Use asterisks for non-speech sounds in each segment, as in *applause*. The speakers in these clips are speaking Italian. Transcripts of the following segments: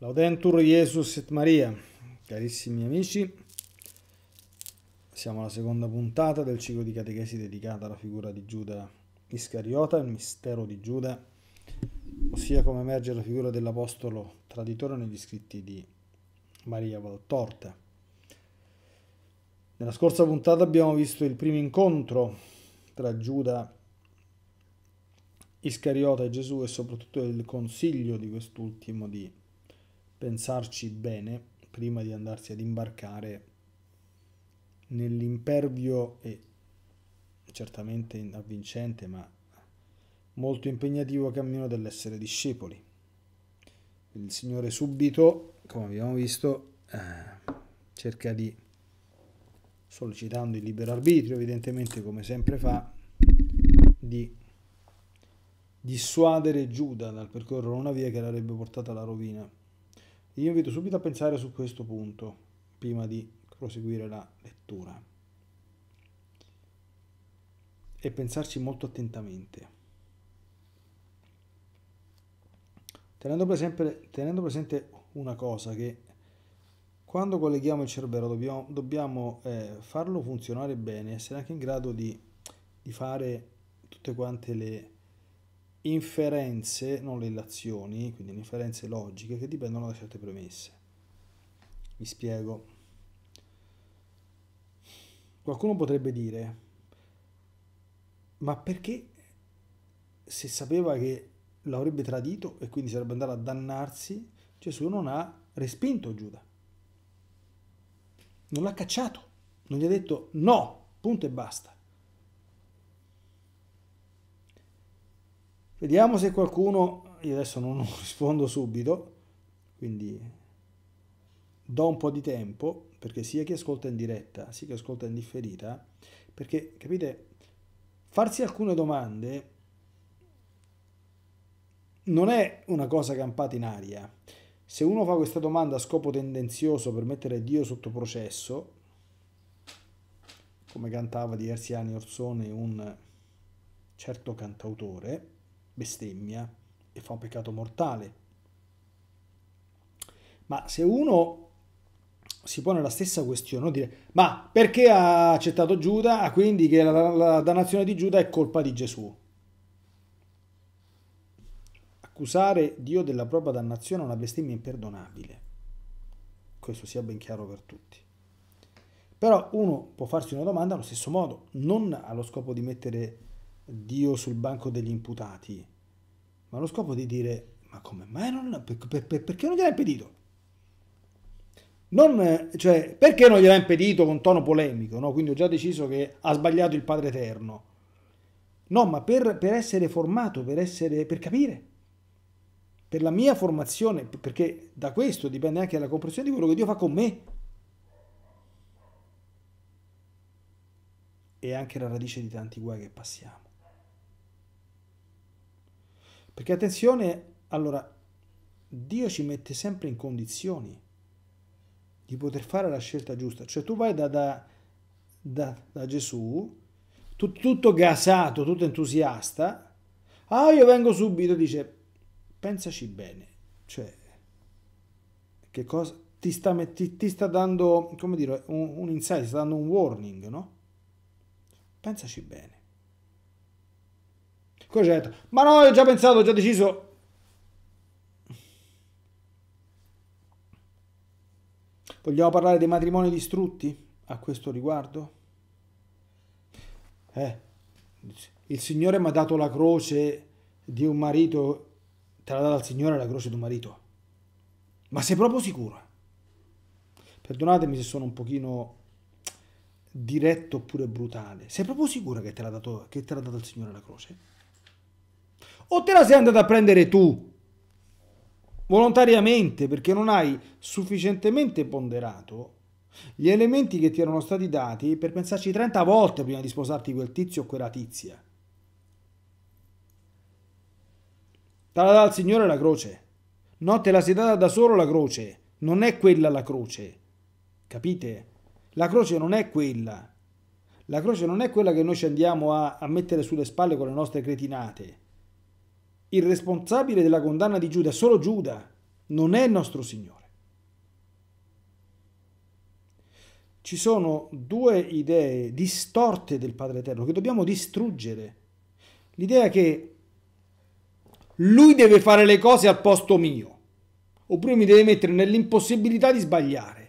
Laudentur Jesus et Maria, carissimi amici, siamo alla seconda puntata del ciclo di catechesi dedicata alla figura di Giuda Iscariota, il mistero di Giuda, ossia come emerge la figura dell'apostolo traditore negli scritti di Maria Valtorta. Nella scorsa puntata abbiamo visto il primo incontro tra Giuda Iscariota e Gesù e soprattutto il consiglio di quest'ultimo di pensarci bene prima di andarsi ad imbarcare nell'impervio e certamente avvincente ma molto impegnativo cammino dell'essere discepoli. Il Signore subito, come abbiamo visto, eh, cerca di, sollecitando il libero arbitrio, evidentemente come sempre fa, di dissuadere Giuda dal percorrere una via che l'avrebbe portata alla rovina. Io invito subito a pensare su questo punto prima di proseguire la lettura e pensarci molto attentamente. Tenendo presente, tenendo presente una cosa che quando colleghiamo il cervello dobbiamo, dobbiamo eh, farlo funzionare bene, essere anche in grado di, di fare tutte quante le inferenze, non le illazioni, quindi le inferenze logiche che dipendono da certe premesse. Mi spiego. Qualcuno potrebbe dire, ma perché se sapeva che l'avrebbe tradito e quindi sarebbe andato a dannarsi, Gesù non ha respinto Giuda, non l'ha cacciato, non gli ha detto no, punto e basta. Vediamo se qualcuno, io adesso non *laughs* rispondo subito, quindi do un po' di tempo, perché sia chi ascolta in diretta, sia chi ascolta in differita, perché capite, farsi alcune domande non è una cosa campata in aria. Se uno fa questa domanda a scopo tendenzioso per mettere Dio sotto processo, come cantava diversi anni Orsone un certo cantautore, bestemmia e fa un peccato mortale. Ma se uno si pone la stessa questione, non dire ma perché ha accettato Giuda, ah, quindi che la, la, la dannazione di Giuda è colpa di Gesù? Accusare Dio della propria dannazione è una bestemmia imperdonabile. Questo sia ben chiaro per tutti. Però uno può farsi una domanda allo stesso modo, non allo scopo di mettere Dio sul banco degli imputati, ma lo scopo di dire ma come mai non, per, per, perché non gliel'ha impedito? Non, cioè, perché non gliel'ha impedito con tono polemico? No? Quindi ho già deciso che ha sbagliato il Padre Eterno. No, ma per, per essere formato, per, essere, per capire, per la mia formazione, perché da questo dipende anche la comprensione di quello che Dio fa con me. E anche la radice di tanti guai che passiamo. Perché attenzione, allora, Dio ci mette sempre in condizioni di poter fare la scelta giusta. Cioè tu vai da, da, da, da Gesù, tu, tutto gasato, tutto entusiasta, ah io vengo subito, dice, pensaci bene, cioè, che cosa, ti sta, ti, ti sta dando, come dire, un, un insight, ti sta dando un warning, no? Pensaci bene. Cogetta. Ma no, ho già pensato, ho già deciso. Vogliamo parlare dei matrimoni distrutti a questo riguardo? Eh, il Signore mi ha dato la croce di un marito, te l'ha data il Signore la croce di un marito. Ma sei proprio sicuro? Perdonatemi se sono un pochino diretto oppure brutale. Sei proprio sicura che te l'ha data il Signore la croce? o te la sei andata a prendere tu volontariamente perché non hai sufficientemente ponderato gli elementi che ti erano stati dati per pensarci 30 volte prima di sposarti quel tizio o quella tizia. Te la dà il Signore la croce. No, te la sei data da solo la croce. Non è quella la croce. Capite? La croce non è quella. La croce non è quella che noi ci andiamo a, a mettere sulle spalle con le nostre cretinate. Il responsabile della condanna di Giuda è solo Giuda, non è il nostro Signore. Ci sono due idee distorte del Padre Eterno che dobbiamo distruggere. L'idea che lui deve fare le cose al posto mio, oppure mi deve mettere nell'impossibilità di sbagliare.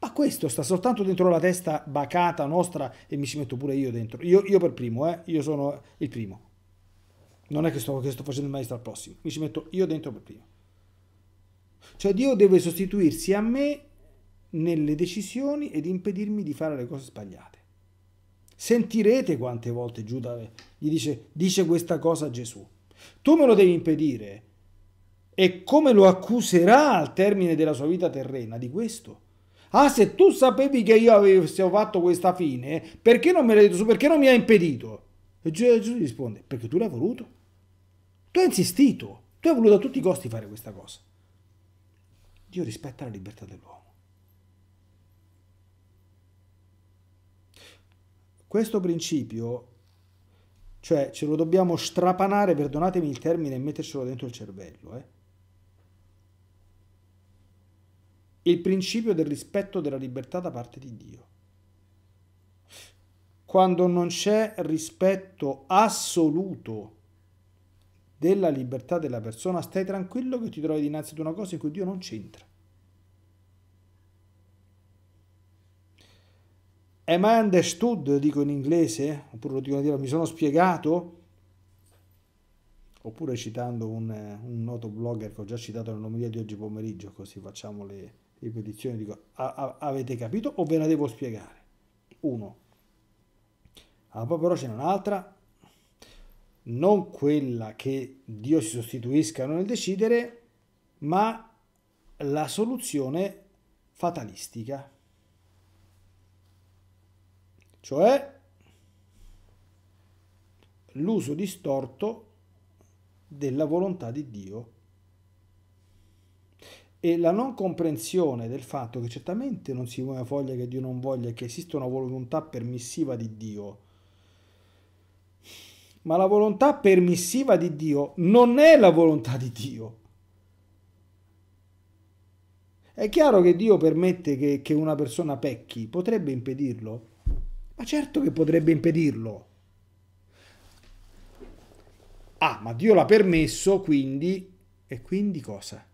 Ma questo sta soltanto dentro la testa bacata nostra e mi ci metto pure io dentro. Io, io per primo, eh? io sono il primo. Non è che sto, che sto facendo il maestro al prossimo, mi ci metto io dentro per primo. Cioè Dio deve sostituirsi a me nelle decisioni ed impedirmi di fare le cose sbagliate. Sentirete quante volte Giuda gli dice, dice questa cosa a Gesù. Tu me lo devi impedire. E come lo accuserà al termine della sua vita terrena di questo? Ah, se tu sapevi che io avevo fatto questa fine, perché non me l'hai detto su? Perché non mi hai impedito? E Gesù gli risponde, perché tu l'hai voluto. Tu hai insistito, tu hai voluto a tutti i costi fare questa cosa. Dio rispetta la libertà dell'uomo. Questo principio, cioè ce lo dobbiamo strapanare, perdonatemi il termine, e mettercelo dentro il cervello. Eh? il principio del rispetto della libertà da parte di Dio. Quando non c'è rispetto assoluto della libertà della persona, stai tranquillo che ti trovi dinanzi ad una cosa in cui Dio non c'entra. Am I understood? Dico in inglese, oppure lo dico in dire, mi sono spiegato? Oppure citando un, un, noto blogger che ho già citato nell'omelia di oggi pomeriggio, così facciamo le ripetizioni, dico, a, a, avete capito o ve la devo spiegare? Uno. Ah, poi però c'è un'altra non quella che Dio si sostituisca nel decidere, ma la soluzione fatalistica. Cioè l'uso distorto della volontà di Dio e la non comprensione del fatto che certamente non si muove foglia che Dio non voglia che esista una volontà permissiva di Dio ma la volontà permissiva di Dio non è la volontà di Dio. È chiaro che Dio permette che, che una persona pecchi, potrebbe impedirlo? Ma certo che potrebbe impedirlo. Ah, ma Dio l'ha permesso, quindi... E quindi cosa?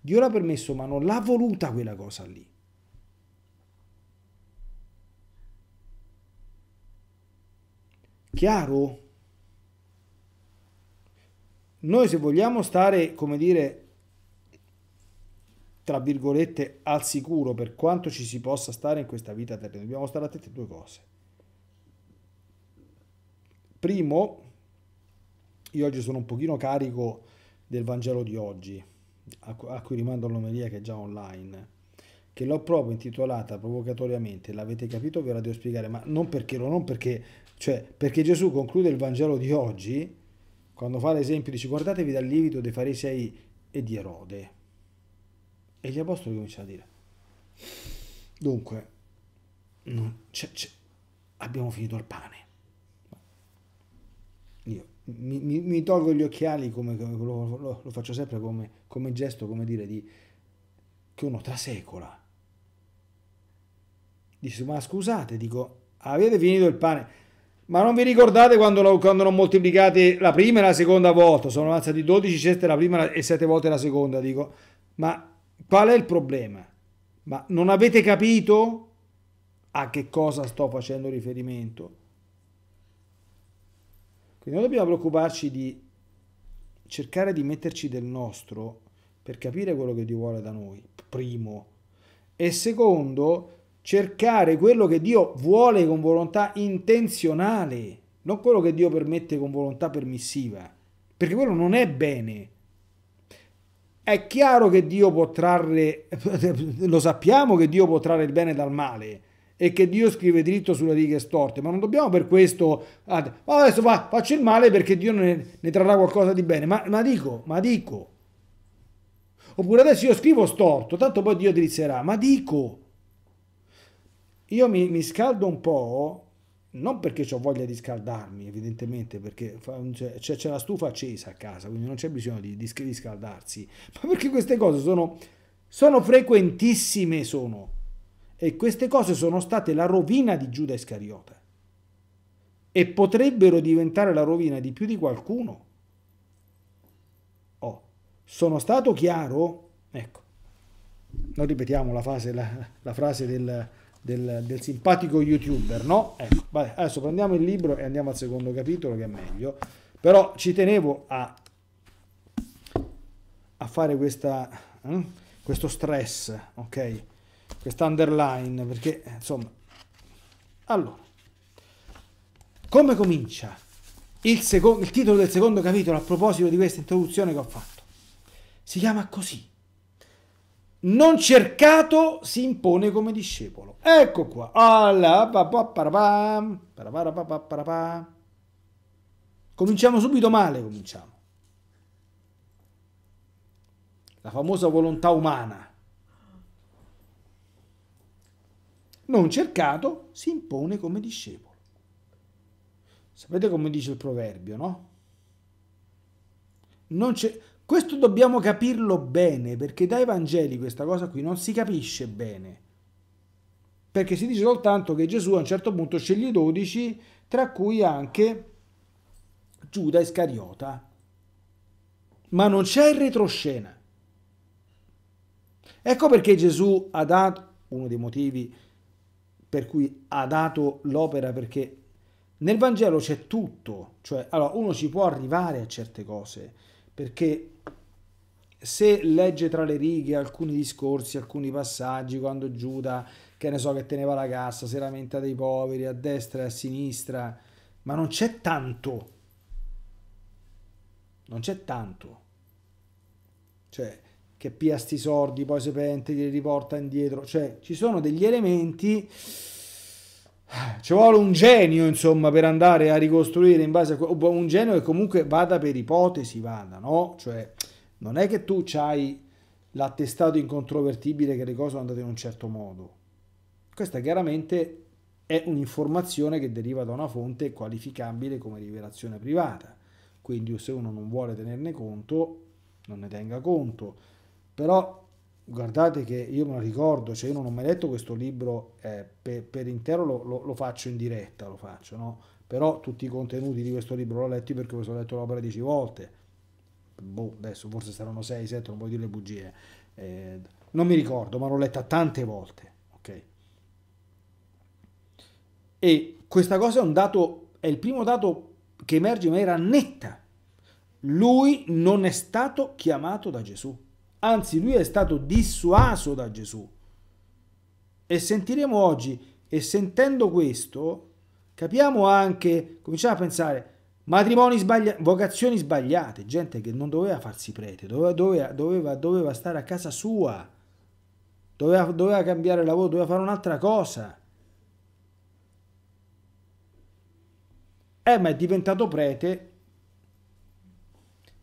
Dio l'ha permesso, ma non l'ha voluta quella cosa lì. Chiaro? Noi se vogliamo stare, come dire, tra virgolette, al sicuro per quanto ci si possa stare in questa vita terrena, dobbiamo stare attenti a due cose. Primo, io oggi sono un pochino carico del Vangelo di oggi, a cui rimando l'omelia che è già online, che l'ho proprio intitolata provocatoriamente, l'avete capito, ve la devo spiegare, ma non perché, non perché cioè, perché Gesù conclude il Vangelo di oggi, quando fa l'esempio, dice guardatevi dal lievito dei farisei e di Erode. E gli apostoli cominciano a dire, dunque, non, c è, abbiamo finito il pane. Io mi, mi, mi tolgo gli occhiali, come, come lo, lo, lo, faccio sempre come, come gesto, come dire, di, che uno trasecola. Dice, ma scusate, dico, avete finito il pane? Ma non vi ricordate quando, quando, non moltiplicate la prima e la seconda volta? Sono alzati 12 ceste la prima e 7 volte la seconda, dico. Ma qual è il problema? Ma non avete capito a che cosa sto facendo riferimento? Quindi noi dobbiamo preoccuparci di cercare di metterci del nostro per capire quello che Dio vuole da noi, primo. E secondo, cercare quello che Dio vuole con volontà intenzionale, non quello che Dio permette con volontà permissiva, perché quello non è bene. È chiaro che Dio può trarre, *laughs* lo sappiamo che Dio può trarre il bene dal male, e che Dio scrive dritto sulle righe storte, ma non dobbiamo per questo ah, adesso fa, faccio il male perché Dio ne, ne trarrà qualcosa di bene, ma, ma, dico, ma dico. Oppure adesso io scrivo storto, tanto poi Dio drizzerà, ma dico. Io mi, mi scaldo un po', non perché ho voglia di scaldarmi, evidentemente, perché c'è, c'è la stufa accesa a casa, quindi non c'è bisogno di, di, di ma perché queste cose sono, sono frequentissime, sono. E queste cose sono state la rovina di Giuda Iscariota. E potrebbero diventare la rovina di più di qualcuno. Oh, sono stato chiaro? Ecco, non ripetiamo la, fase, la, la frase del, del, del simpatico youtuber, no? Ecco, vabbè, adesso prendiamo il libro e andiamo al secondo capitolo che è meglio, però ci tenevo a, a fare questa, hm? questo stress, ok? Questa underline, perché insomma... Allora, come comincia il, seco- il titolo del secondo capitolo a proposito di questa introduzione che ho fatto? Si chiama così non cercato si impone come discepolo. Ecco qua. Cominciamo subito male, cominciamo. La famosa volontà umana. Non cercato si impone come discepolo. Sapete come dice il proverbio, no? Non c'è questo dobbiamo capirlo bene, perché dai Vangeli questa cosa qui non si capisce bene. Perché si dice soltanto che Gesù a un certo punto sceglie i dodici, tra cui anche Giuda Iscariota. Ma non c'è il retroscena. Ecco perché Gesù ha dato, uno dei motivi per cui ha dato l'opera, perché nel Vangelo c'è tutto, cioè allora, uno ci può arrivare a certe cose, perché se legge tra le righe alcuni discorsi, alcuni passaggi, quando Giuda, che ne so, che teneva la cassa, si lamenta dei poveri, a destra e a sinistra, ma non c'è tanto, non c'è tanto, cioè che pia sti sordi, poi se pente, li riporta indietro, cioè ci sono degli elementi ci vuole un genio insomma per andare a ricostruire in base a boh, un genio che comunque vada per ipotesi vada no cioè non è che tu hai l'attestato incontrovertibile che le cose sono andate in un certo modo questa chiaramente è un'informazione che deriva da una fonte qualificabile come rivelazione privata quindi se uno non vuole tenerne conto non ne tenga conto però guardate che io me la ricordo, cioè io non ho mai letto questo libro eh, per, per, intero, lo, lo, lo, faccio in diretta, lo faccio, no? però tutti i contenuti di questo libro l'ho letti perché mi sono letto l'opera dieci volte, boh, adesso forse saranno sei, sette, non voglio dire le bugie, eh, non mi ricordo, ma l'ho letta tante volte, ok? E questa cosa è un dato, è il primo dato che emerge in maniera netta, lui non è stato chiamato da Gesù anzi lui è stato dissuaso da Gesù. E sentiremo oggi, e sentendo questo, capiamo anche, cominciamo a pensare, matrimoni sbagliati, vocazioni sbagliate, gente che non doveva farsi prete, doveva, doveva, doveva, doveva stare a casa sua, doveva cambiare lavoro, doveva fare un'altra cosa. Eh, ma è diventato prete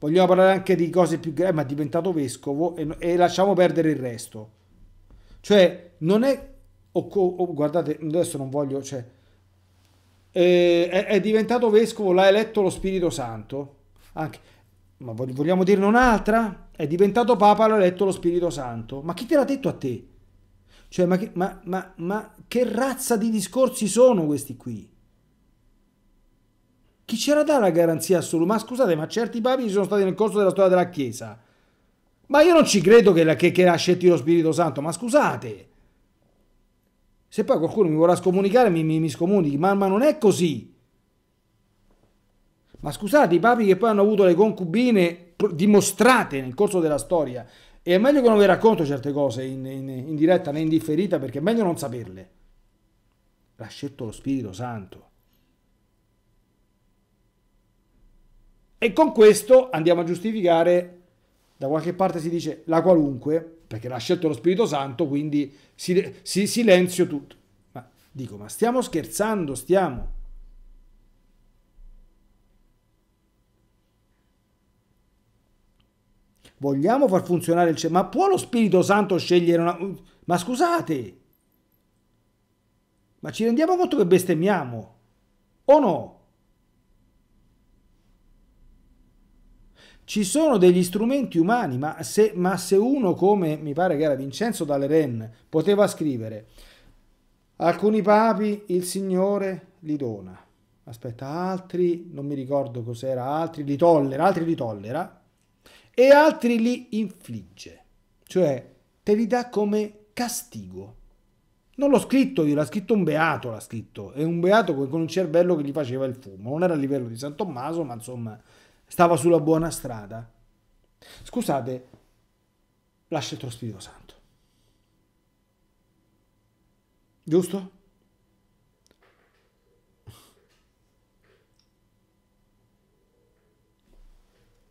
Vogliamo parlare anche di cose più gravi, ma è diventato vescovo e, e lasciamo perdere il resto. Cioè, non è... O, o, guardate, adesso non voglio... Cioè, eh, è, è, diventato vescovo, l'ha eletto lo Spirito Santo. Anche, ma voglio, vogliamo dirne un'altra? È diventato Papa, l'ha eletto lo Spirito Santo. Ma chi te l'ha detto a te? Cioè, ma che, ma, ma, ma che razza di discorsi sono questi qui? Chi la dà la garanzia assoluta? Ma scusate, ma certi papi ci sono stati nel corso della storia della Chiesa. Ma io non ci credo che, la, che, che la scetti lo Spirito Santo, ma scusate. Se poi qualcuno mi vorrà scomunicare, mi, mi, mi scomunichi, ma, ma non è così. Ma scusate, i papi che poi hanno avuto le concubine dimostrate nel corso della storia, e è meglio che non vi racconto certe cose in, in, in diretta né in differita perché è meglio non saperle. L'ha scelto lo Spirito Santo. E con questo andiamo a giustificare, da qualche parte si dice la qualunque, perché l'ha scelto lo Spirito Santo, quindi si, si, silenzio tutto. Ma dico, ma stiamo scherzando, stiamo. Vogliamo far funzionare il cielo, ma può lo Spirito Santo scegliere una... Ma scusate, ma ci rendiamo conto che bestemmiamo o no? Ci sono degli strumenti umani, ma se, ma se uno come mi pare che era Vincenzo Dalleren poteva scrivere alcuni papi il Signore li dona, aspetta altri, non mi ricordo cos'era, altri li tollera, altri li tollera e altri li infligge, cioè te li dà come castigo. Non l'ho scritto io, l'ha scritto un beato, l'ha scritto, e un beato con un cervello che gli faceva il fumo, non era a livello di San Tommaso, ma insomma stava sulla buona strada. Scusate, lascia il tuo Spirito Santo. Giusto?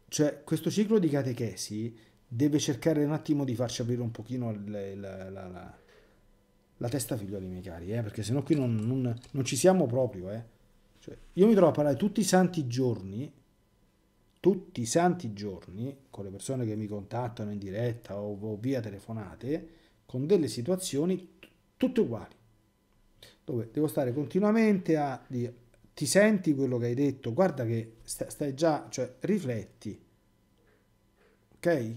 Cioè, questo ciclo di catechesi deve cercare un attimo di farci aprire un pochino la, la, la, la testa, figlioli miei cari, eh? perché sennò qui non, non, non ci siamo proprio. Eh? Cioè, io mi trovo a parlare tutti i santi giorni tutti i santi giorni con le persone che mi contattano in diretta o, o via telefonate con delle situazioni tutte uguali dove devo stare continuamente a dire ti senti quello che hai detto guarda che stai già cioè rifletti ok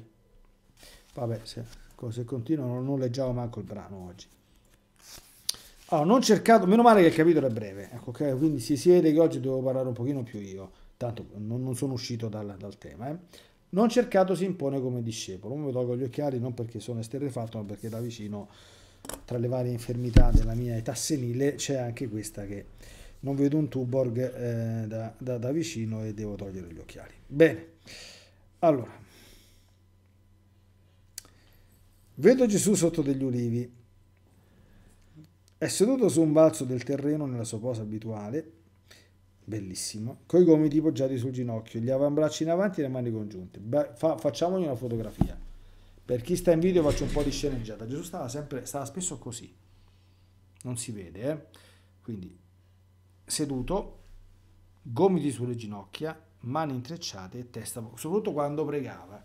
vabbè se, se continuo non leggiamo manco il brano oggi allora non cercato meno male che il capitolo è breve ecco ok quindi si siede che oggi devo parlare un pochino più io tanto non, non sono uscito dal, dal tema. Eh. Non cercato si impone come discepolo. Non mi tolgo gli occhiali non perché sono esterrefatto, ma perché da vicino, tra le varie infermità della mia età senile, c'è anche questa che non vedo un tuborg eh, da, da, da vicino e devo togliere gli occhiali. Bene, allora, vedo Gesù sotto degli ulivi. È seduto su un balzo del terreno nella sua posa abituale bellissimo, con i gomiti poggiati sul ginocchio, gli avambracci in avanti e le mani congiunte. Beh, fa, facciamogli una fotografia. Per chi sta in video faccio un po' di sceneggiata. Gesù stava, sempre, stava spesso così, non si vede, eh? quindi seduto, gomiti sulle ginocchia, mani intrecciate e testa, soprattutto quando pregava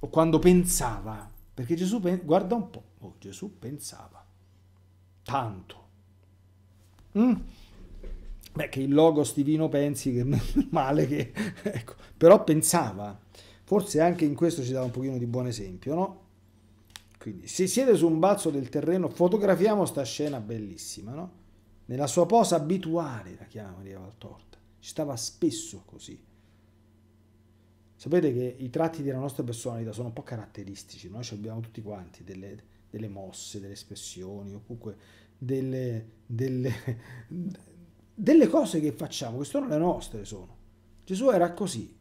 o quando pensava, perché Gesù, guarda un po', oh, Gesù pensava tanto. Mm? Beh, che il logo Stivino pensi che *laughs* male che... Ecco. Però pensava, forse anche in questo ci dava un pochino di buon esempio, no? Quindi, se siete su un balzo del terreno, fotografiamo sta scena bellissima, no? Nella sua posa abituale, la chiama Maria Valtorta. Ci stava spesso così. Sapete che i tratti della nostra personalità sono un po' caratteristici, noi ce abbiamo tutti quanti, delle, delle mosse, delle espressioni, o comunque delle, delle delle cose che facciamo, che sono le nostre, sono. Gesù era così.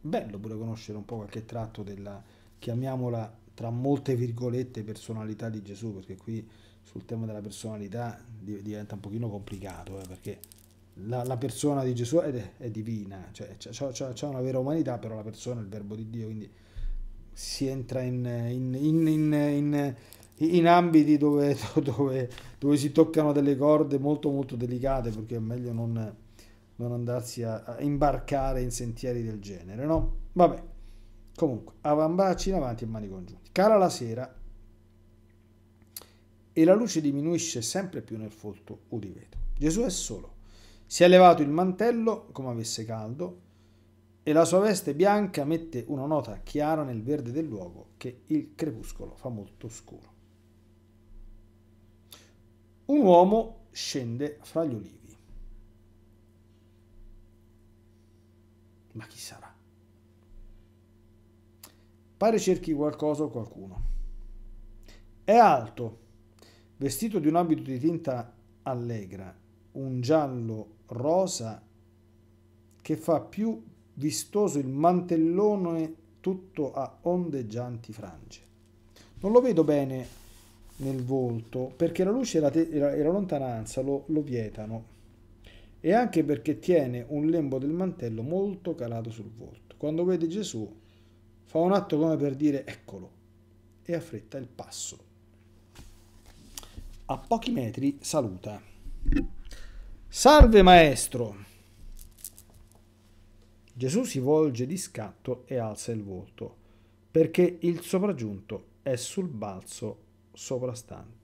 Bello pure conoscere un po' qualche tratto della, chiamiamola tra molte virgolette, personalità di Gesù, perché qui sul tema della personalità diventa un pochino complicato, eh, perché la, la, persona di Gesù è, è divina, cioè c'è una vera umanità, però la persona è il verbo di Dio, quindi si entra in, in, in, in in ambiti dove, *laughs* dove, dove, si toccano delle corde molto molto delicate perché è meglio non, non andarsi a, a, imbarcare in sentieri del genere no? vabbè comunque avambracci in avanti e mani congiunti cara la sera e la luce diminuisce sempre più nel folto udiveto Gesù è solo si è levato il mantello come avesse caldo e la sua veste bianca mette una nota chiara nel verde del luogo che il crepuscolo fa molto scuro un uomo scende fra gli olivi. Ma chi sarà? Pare cerchi qualcosa o qualcuno. È alto, vestito di un abito di tinta allegra, un giallo rosa che fa più vistoso il mantellone tutto a ondeggianti frange. Non lo vedo bene nel volto, perché la luce e la, te- e la, lontananza lo, lo vietano e anche perché tiene un lembo del mantello molto calato sul volto. Quando vede Gesù fa un atto come per dire eccolo e affretta il passo. A pochi metri saluta. Salve maestro! Gesù si volge di scatto e alza il volto, perché il sopraggiunto è sul balzo sovrastante.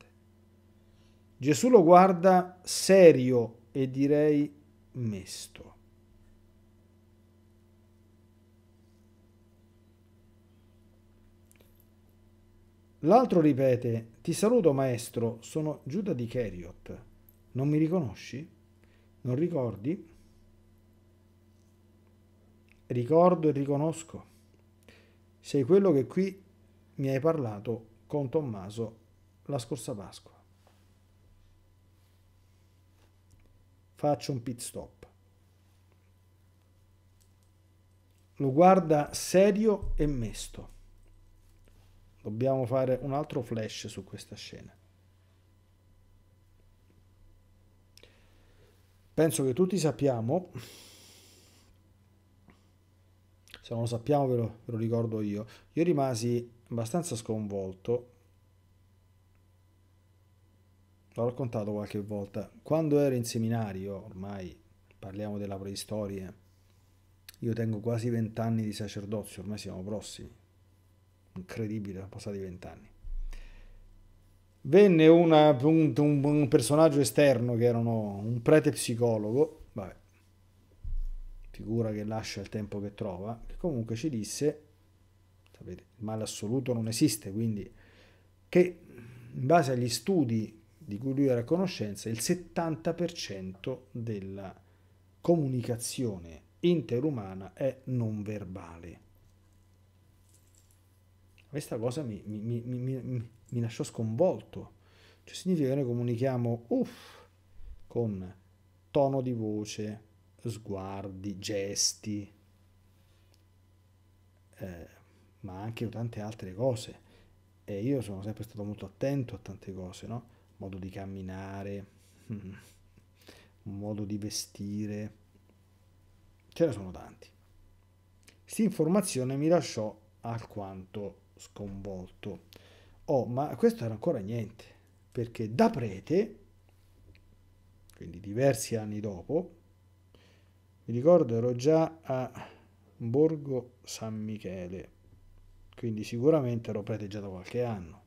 Gesù lo guarda serio e direi mesto. L'altro ripete, ti saluto maestro, sono Giuda di Keriot. Non mi riconosci? Non ricordi? Ricordo e riconosco. Sei quello che qui mi hai parlato con Tommaso la scorsa Pasqua. Faccio un pit stop. Lo guarda serio e mesto. Dobbiamo fare un altro flash su questa scena. Penso che tutti sappiamo se non lo sappiamo ve lo, ve lo, ricordo io, io rimasi abbastanza sconvolto l'ho raccontato qualche volta, quando ero in seminario, ormai parliamo della preistoria, io tengo quasi vent'anni di sacerdozio, ormai siamo prossimi, incredibile, sono passati vent'anni. Venne una, un, un, personaggio esterno che era un prete psicologo, vabbè, figura che lascia il tempo che trova, che comunque ci disse, sapete, il male assoluto non esiste, quindi che in base agli studi di cui lui era a conoscenza, il 70% della comunicazione interumana è non verbale. Questa cosa mi, mi, mi, mi lasciò sconvolto. Cioè significa che noi comunichiamo uff, con tono di voce, sguardi, gesti, eh, ma anche tante altre cose. E io sono sempre stato molto attento a tante cose, no? modo di camminare, mm, un modo di vestire, ce ne sono tanti. S'informazione mi lasciò alquanto sconvolto. Oh, ma questo era ancora niente, perché da prete, quindi diversi anni dopo, mi ricordo ero già a Borgo San Michele, quindi sicuramente ero prete già da qualche anno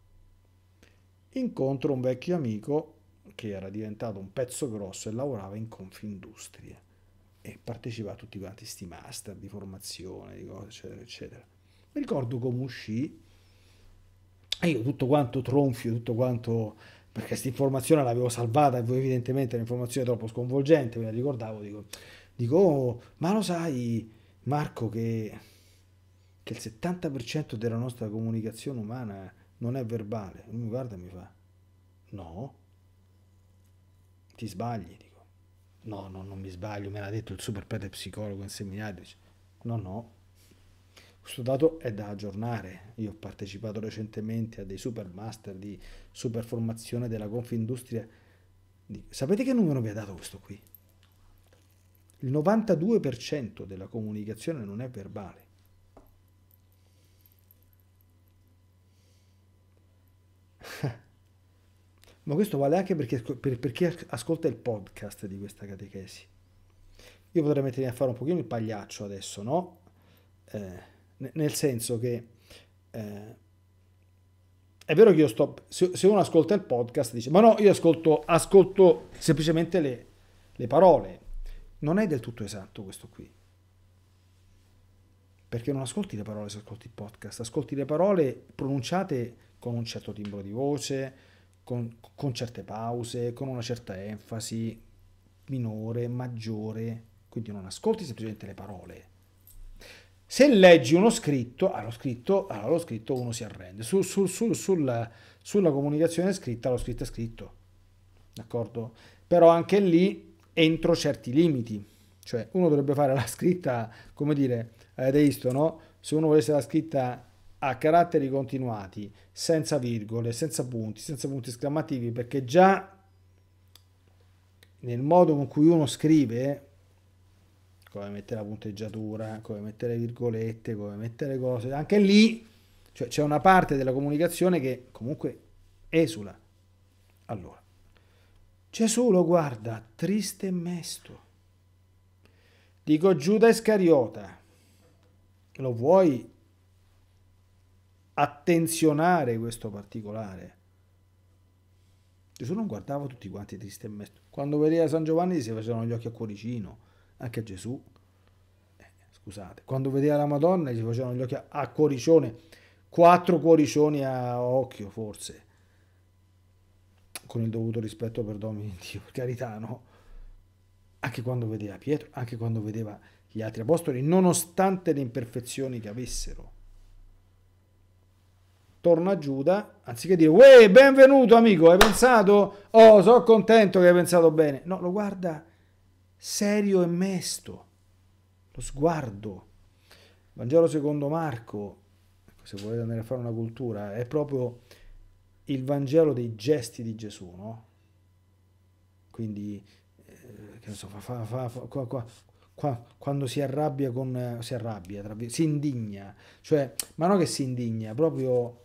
incontro un vecchio amico che era diventato un pezzo grosso e lavorava in Confindustria e partecipa a tutti quanti questi master di formazione, di cose, eccetera, eccetera. Mi ricordo come uscì e io tutto quanto tronfio, tutto quanto perché questa informazione l'avevo salvata, e evidentemente era un'informazione troppo sconvolgente, me la ricordavo, dico, dico oh, ma lo sai Marco che, che il 70% della nostra comunicazione umana non è verbale. Lui mi guarda e mi fa, no, ti sbagli, dico, no, no, non mi sbaglio, me l'ha detto il super prete psicologo in seminario, dice, no, no, questo dato è da aggiornare. Io ho partecipato recentemente a dei super master di super formazione della Confindustria. Sapete che numero vi ha dato questo qui? Il 92% della comunicazione non è verbale. Ma questo vale anche perché, per, per chi ascolta il podcast di questa catechesi. Io potrei mettermi a fare un pochino il pagliaccio adesso, no? Eh, nel senso che eh, è vero che io sto se, se, uno ascolta il podcast dice ma no io ascolto, ascolto semplicemente le, le, parole non è del tutto esatto questo qui perché non ascolti le parole se ascolti il podcast ascolti le parole pronunciate con un certo timbro di voce con, con certe pause, con una certa enfasi minore, maggiore, quindi non ascolti semplicemente le parole. Se leggi uno scritto, allo scritto, allo scritto uno si arrende. Sul, sul, sul, sulla, sulla comunicazione scritta, lo scritto è scritto. D'accordo? Però anche lì entro certi limiti. Cioè, uno dovrebbe fare la scritta, come dire, avete eh, visto, no? Se uno volesse la scritta a caratteri continuati, senza virgole, senza punti, senza punti esclamativi, perché già nel modo con cui uno scrive, come mettere la punteggiatura, come mettere virgolette, come mettere cose, anche lì cioè, c'è una parte della comunicazione che comunque esula. Allora, c'è solo, guarda, triste e mesto. Dico Giuda Iscariota, lo vuoi attenzionare questo particolare. Gesù non guardava tutti quanti tristi e mesto. Quando vedeva San Giovanni si facevano gli occhi a cuoricino, anche a Gesù. Eh, scusate, quando vedeva la Madonna si facevano gli occhi a, a cuoricione, quattro cuoricioni a occhio forse, con il dovuto rispetto per Domini *laughs* Dio, carità, no? Anche quando vedeva Pietro, anche quando vedeva gli altri apostoli, nonostante le imperfezioni che avessero torno a Giuda, anziché dire, uè, benvenuto amico, hai pensato? Oh, sono contento che hai pensato bene. No, lo guarda serio e mesto, lo sguardo. Vangelo secondo Marco, se volete andare a fare una cultura, è proprio il Vangelo dei gesti di Gesù, no? Quindi, eh, che so, fa, fa, fa, fa qua, qua, quando si arrabbia con si arrabbia, si indigna, cioè, ma non che si indigna, proprio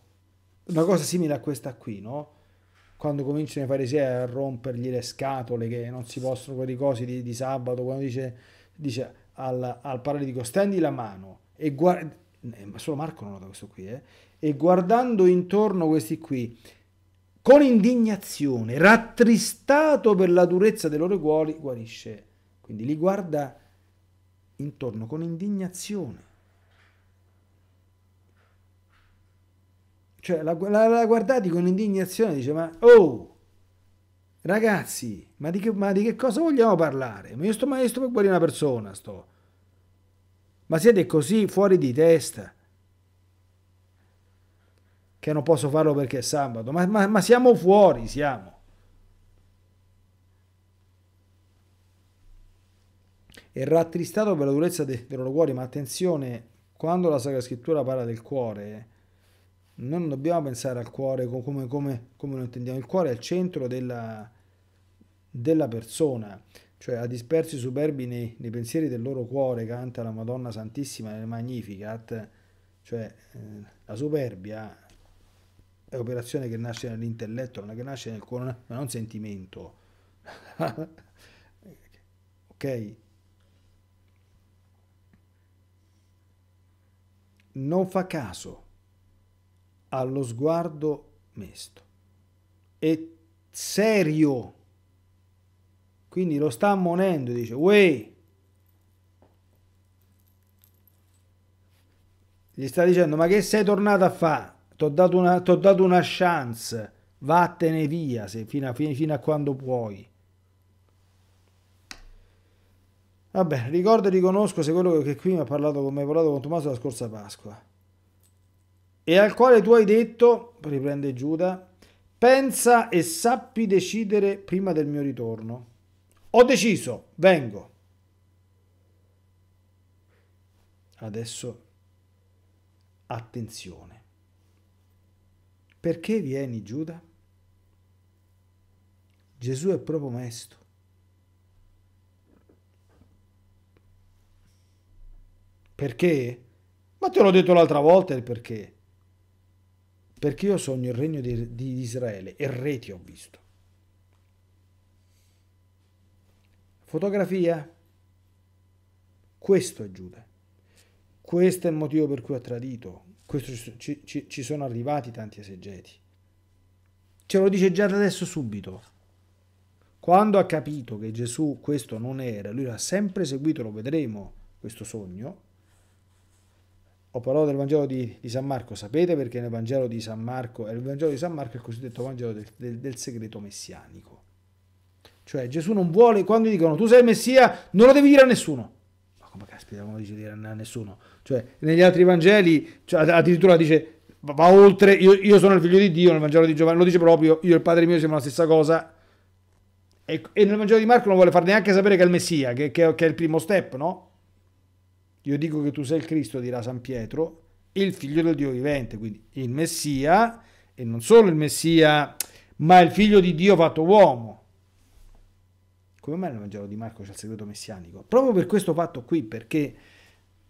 una cosa simile a questa qui, no? Quando cominciano i farisei a rompergli le scatole che non si possono quei cose di, di, sabato, quando dice, dice al, al paralitico stendi la mano e guarda, eh, solo Marco non nota questo qui, eh? e guardando intorno questi qui, con indignazione, rattristato per la durezza dei loro cuori, guarisce. Quindi li guarda intorno con indignazione. Cioè, la, la, la guardati con indignazione, dice, ma oh, ragazzi, ma di che, ma di che cosa vogliamo parlare? Ma io sto, maestro io sto per guarire una persona, sto. Ma siete così fuori di testa che non posso farlo perché è sabato, ma, ma, ma siamo fuori, siamo. E rattristato per la durezza de, del loro cuori ma attenzione, quando la Sacra Scrittura parla del cuore, non dobbiamo pensare al cuore come, come, come lo intendiamo. Il cuore è il centro della, della persona, cioè a dispersi superbi nei, nei, pensieri del loro cuore, canta la Madonna Santissima nel Magnificat, cioè eh, la superbia è operazione che nasce nell'intelletto, non è che nasce nel cuore, non è un sentimento. *laughs* ok? Non fa caso allo sguardo mesto e serio. Quindi lo sta ammonendo, dice, uè, gli sta dicendo, ma che sei tornato a fare? Ti ho dato, una, chance, vattene via se, fino, a, fino a quando puoi. Vabbè, ricordo e riconosco se quello che qui mi ha parlato, come hai parlato con Tommaso la scorsa Pasqua e al quale tu hai detto, riprende Giuda, pensa e sappi decidere prima del mio ritorno. Ho deciso, vengo. Adesso attenzione. Perché vieni Giuda? Gesù è proprio mesto. Perché? Ma te l'ho detto l'altra volta il perché perché io sogno il regno di, di Israele e re ti ho visto. Fotografia? Questo è Giuda. Questo è il motivo per cui ha tradito. Questo ci, ci, ci sono arrivati tanti esegeti. Ce lo dice già da adesso subito. Quando ha capito che Gesù questo non era, lui l'ha sempre seguito, lo vedremo, questo sogno, ho parlato del Vangelo di, di, San Marco, sapete perché nel Vangelo di San Marco, eh, il Vangelo di San Marco è il cosiddetto Vangelo del, del, del segreto messianico. Cioè Gesù non vuole, quando gli dicono tu sei il Messia, non lo devi dire a nessuno. Ma come caspita, come dice dire a nessuno? Cioè negli altri Vangeli cioè, addirittura dice va oltre, io, io, sono il figlio di Dio, nel Vangelo di Giovanni lo dice proprio, io e il padre mio siamo la stessa cosa. E, e nel Vangelo di Marco non vuole far neanche sapere che è il Messia, che, che, che è il primo step, no? Io dico che tu sei il Cristo, dirà San Pietro, il figlio del Dio vivente, quindi il Messia, e non solo il Messia, ma il figlio di Dio fatto uomo. Come mai nel Vangelo di Marco c'è il segreto messianico? Proprio per questo fatto qui, perché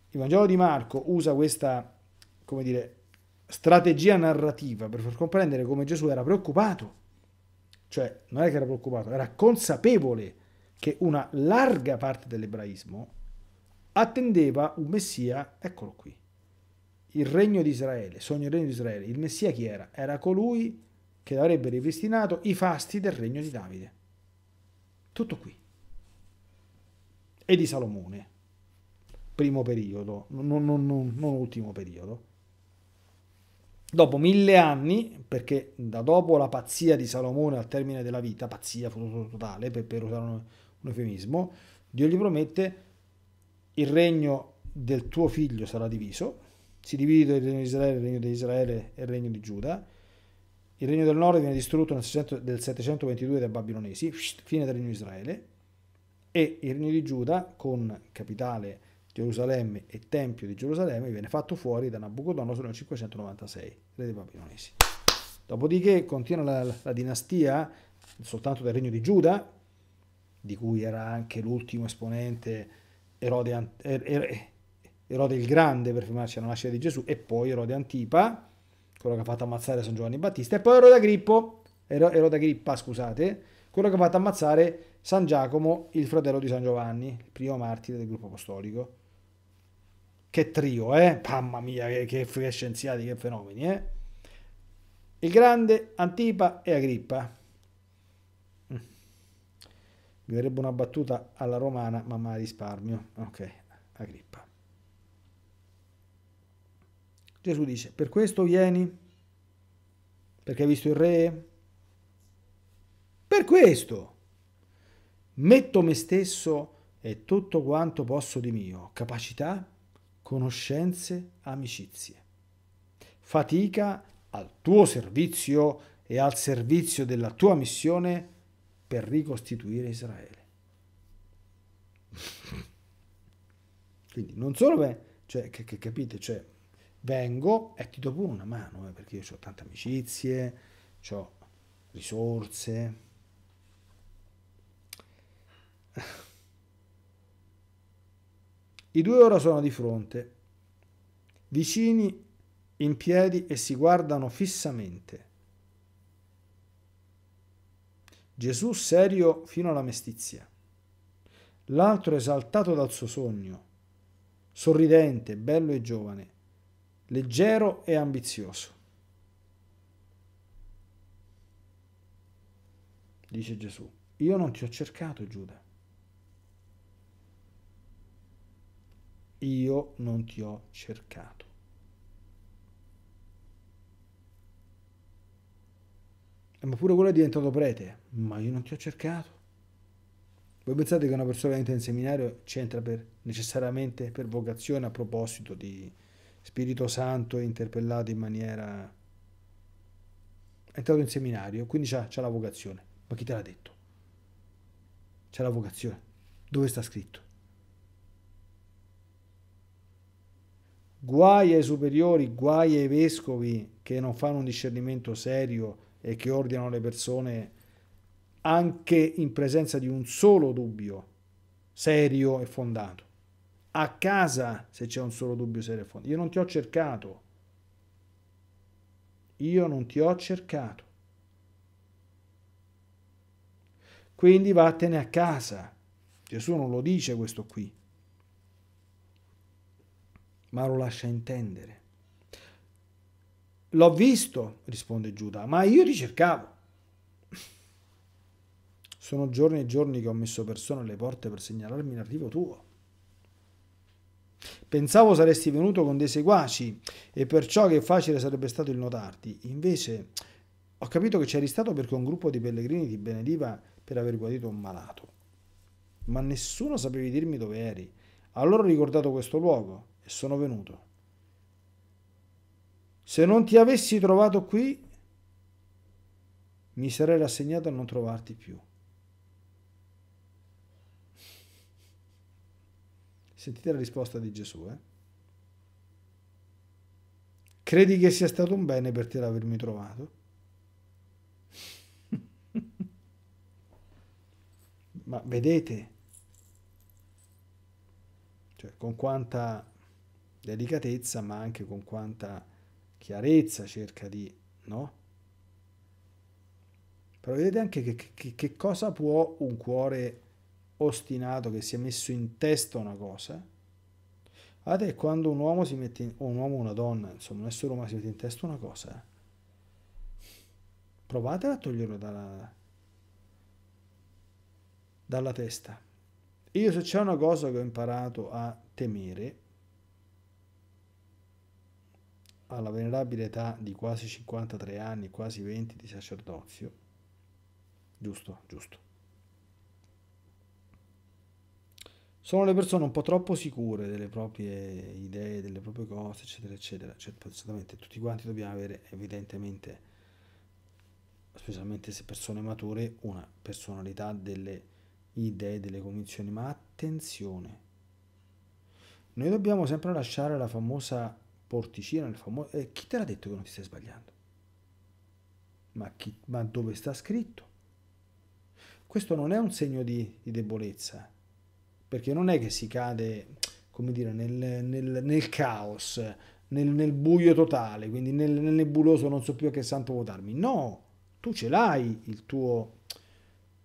il Vangelo di Marco usa questa, come dire, strategia narrativa per far comprendere come Gesù era preoccupato. Cioè, non è che era preoccupato, era consapevole che una larga parte dell'ebraismo attendeva un Messia, eccolo qui, il regno di Israele, sogno il regno di Israele. Il Messia chi era? Era colui che avrebbe ripristinato i fasti del regno di Davide. Tutto qui. E di Salomone, primo periodo, non, non, non, non ultimo periodo. Dopo mille anni, perché da dopo la pazzia di Salomone al termine della vita, pazzia totale, per, per usare un, un eufemismo, Dio gli promette il regno del tuo figlio sarà diviso, si divide il regno di Israele, il regno di Israele e il regno di Giuda, il regno del nord viene distrutto nel 722 dai babilonesi, fine del regno di Israele, e il regno di Giuda, con capitale Gerusalemme e Tempio di Gerusalemme, viene fatto fuori da Nabucodonosor nel 596, re dei babilonesi. Dopodiché continua la, la dinastia soltanto del regno di Giuda, di cui era anche l'ultimo esponente Erode, er, er, Erode, il Grande per fermarci alla nascita di Gesù e poi Erode Antipa, quello che ha fatto ammazzare San Giovanni Battista, e poi Erode Agrippo, Erode Agrippa, scusate, quello che ha fatto ammazzare San Giacomo, il fratello di San Giovanni, il primo martire del gruppo apostolico. Che trio, eh? Mamma mia, che, che, che scienziati, che fenomeni, eh? Il grande Antipa e Agrippa. Mi verrebbe una battuta alla romana, ma me risparmio. Ok, Agrippa. Gesù dice, per questo vieni? Perché hai visto il re? Per questo metto me stesso e tutto quanto posso di mio, capacità, conoscenze, amicizie. Fatica al tuo servizio e al servizio della tua missione per ricostituire Israele. Quindi non solo beh, cioè, che, che, capite, cioè, vengo e ti do pure una mano, eh, perché io ho tante amicizie, ho risorse. I due ora sono di fronte, vicini in piedi e si guardano fissamente. Gesù serio fino alla mestizia, l'altro esaltato dal suo sogno, sorridente, bello e giovane, leggero e ambizioso. Dice Gesù, io non ti ho cercato Giuda. Io non ti ho cercato. Eh, ma pure quello è diventato prete, ma io non ti ho cercato. Voi pensate che una persona che entra in seminario c'entra per, necessariamente per vocazione a proposito di Spirito Santo interpellato in maniera... È entrato in seminario, quindi c'ha, c'ha la vocazione. Ma chi te l'ha detto? C'è la vocazione. Dove sta scritto? Guai ai superiori, guai ai vescovi che non fanno un discernimento serio e che ordinano le persone anche in presenza di un solo dubbio serio e fondato. A casa se c'è un solo dubbio serio e fondato. Io non ti ho cercato. Io non ti ho cercato. Quindi vattene a casa. Gesù non lo dice questo qui, ma lo lascia intendere. L'ho visto, risponde Giuda, ma io ricercavo. Sono giorni e giorni che ho messo persone alle porte per segnalarmi l'arrivo tuo. Pensavo saresti venuto con dei seguaci e perciò che facile sarebbe stato il notarti. Invece ho capito che c'eri stato perché un gruppo di pellegrini ti benediva per aver guarito un malato. Ma nessuno sapevi dirmi dove eri. Allora ho ricordato questo luogo e sono venuto. Se non ti avessi trovato qui, mi sarei rassegnato a non trovarti più. Sentite la risposta di Gesù. Eh? Credi che sia stato un bene per te l'avermi trovato? *laughs* Ma vedete, cioè, con quanta delicatezza, ma anche con quanta chiarezza, cerca di... no? Però vedete anche che, che, che cosa può un cuore ostinato che si è messo in testa una cosa. Guardate quando un uomo si mette in, un uomo o una donna, insomma, un essere umano si mette in testa una cosa. Eh. Provate a toglierlo dalla, dalla testa. Io se c'è una cosa che ho imparato a temere alla venerabile età di quasi 53 anni, quasi 20 di sacerdozio. Giusto, giusto. Sono le persone un po' troppo sicure delle proprie idee, delle proprie cose, eccetera, eccetera. Cioè, tutti quanti dobbiamo avere, evidentemente, specialmente se persone mature, una personalità delle idee, delle convinzioni. Ma attenzione, noi dobbiamo sempre lasciare la famosa porticina, nel famoso... Eh, chi te l'ha detto che non ti stai sbagliando? Ma, chi... Ma, dove sta scritto? Questo non è un segno di, di debolezza, perché non è che si cade, come dire, nel, nel, nel caos, nel, nel, buio totale, quindi nel, nel nebuloso non so più a che santo votarmi. No, tu ce l'hai il tuo